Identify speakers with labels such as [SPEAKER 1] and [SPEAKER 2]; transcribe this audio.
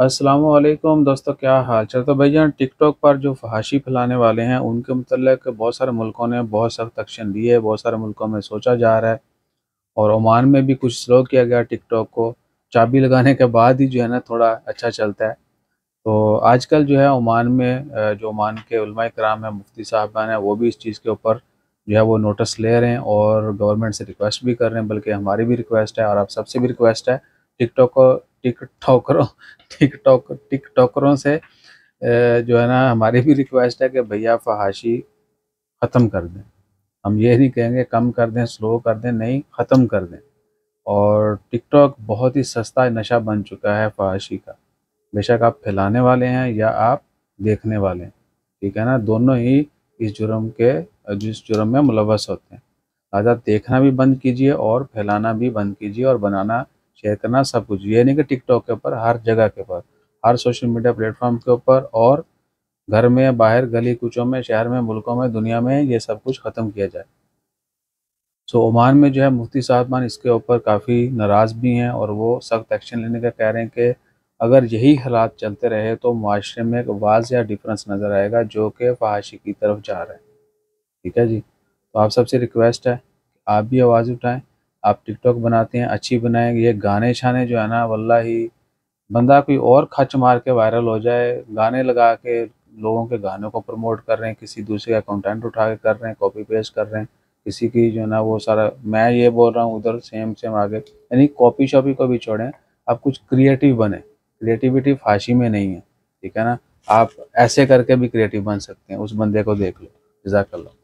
[SPEAKER 1] असलम दोस्तों क्या हाल चाल तो भाईजान टिकटॉक पर जो फहाशी फैलाने वाले हैं उनके मतलब बहुत सारे मुल्कों ने बहुत सख्त एक्शन लिए है बहुत सारे मुल्कों में सोचा जा रहा है और ओमान में भी कुछ स्लो किया गया टिकटॉक को चाबी लगाने के बाद ही जो है ना थोड़ा अच्छा चलता है तो आजकल जो है ओमान में जो ओमान के उलमा कराम है मुफ्ती साहबान है वो भी इस चीज़ के ऊपर जो है वो नोटिस ले रहे हैं और गवर्नमेंट से रिक्वेस्ट भी कर रहे हैं बल्कि हमारी भी रिक्वेस्ट है और आप सबसे भी रिक्वेस्ट है टिकटॉक को टिक टॉकरों टिक टॉक टिक टॉकरों से जो है ना हमारी भी रिक्वेस्ट है कि भैया फहाशी ख़त्म कर दें हम ये नहीं कहेंगे कम कर दें स्लो कर दें नहीं ख़त्म कर दें और टिकटॉक बहुत ही सस्ता नशा बन चुका है फहाशी का बेशक आप फैलाने वाले हैं या आप देखने वाले हैं ठीक है ना दोनों ही इस जुर्म के जिस जुर्म में मुलवस होते हैं आजाद देखना भी बंद कीजिए और फैलाना भी बंद कीजिए और बनाना शेयर करना सब कुछ ये नहीं कि टिकटॉक के ऊपर हर जगह के ऊपर हर सोशल मीडिया प्लेटफॉर्म के ऊपर और घर में बाहर गली कुचों में शहर में मुल्कों में दुनिया में ये सब कुछ ख़त्म किया जाए सो so, ओमान में जो है मुफ्ती साहबान इसके ऊपर काफ़ी नाराज़ भी हैं और वो सख्त एक्शन लेने का कह रहे हैं कि अगर यही हालात चलते रहे तो माशरे में एक वाज या डिफरेंस नज़र आएगा जो कि फहाशी की तरफ जा रहा है ठीक है जी तो आप सबसे रिक्वेस्ट है आप भी आवाज़ उठाएँ आप टिकटॉक बनाते हैं अच्छी बनाएंगे ये गाने छाने जो है ना वल्ला ही बंदा कोई और खच मार के वायरल हो जाए गाने लगा के लोगों के गानों को प्रमोट कर रहे हैं किसी दूसरे का कंटेंट उठा के कर रहे हैं कॉपी पेस्ट कर रहे हैं किसी की जो है ना वो सारा मैं ये बोल रहा हूँ उधर सेम सेम आगे यानी कॉपी शॉपी को भी छोड़ें आप कुछ क्रिएटिव बने क्रिएटिविटी फांसी में नहीं है ठीक है ना आप ऐसे करके भी क्रिएटिव बन सकते हैं उस बंदे को देख लो लो